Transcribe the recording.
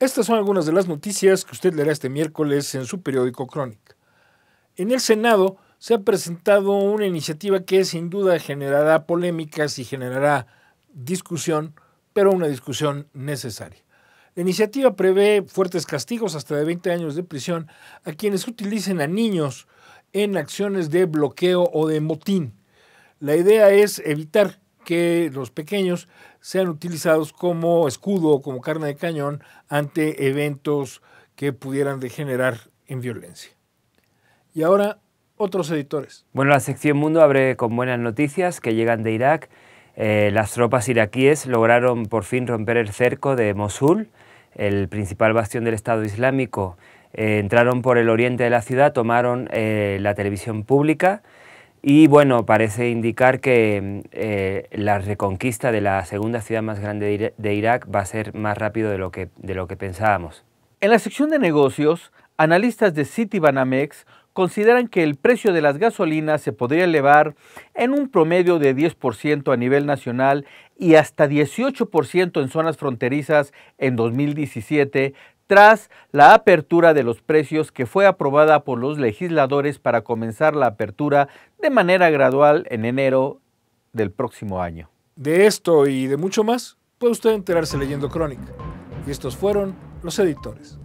Estas son algunas de las noticias que usted leerá este miércoles en su periódico Crónica. En el Senado se ha presentado una iniciativa que sin duda generará polémicas y generará discusión, pero una discusión necesaria. La iniciativa prevé fuertes castigos hasta de 20 años de prisión a quienes utilicen a niños en acciones de bloqueo o de motín. La idea es evitar que los pequeños sean utilizados como escudo o como carne de cañón ante eventos que pudieran degenerar en violencia. Y ahora otros editores. Bueno, la sección Mundo abre con buenas noticias que llegan de Irak. Eh, las tropas iraquíes lograron por fin romper el cerco de Mosul, el principal bastión del Estado Islámico. Eh, entraron por el oriente de la ciudad, tomaron eh, la televisión pública y bueno, parece indicar que mm, eh, la reconquista de la segunda ciudad más grande de Irak va a ser más rápido de lo que, de lo que pensábamos. En la sección de negocios, analistas de Citibanamex consideran que el precio de las gasolinas se podría elevar en un promedio de 10% a nivel nacional y hasta 18% en zonas fronterizas en 2017 tras la apertura de los precios que fue aprobada por los legisladores para comenzar la apertura de manera gradual en enero del próximo año. De esto y de mucho más puede usted enterarse leyendo Crónica. Y estos fueron los editores.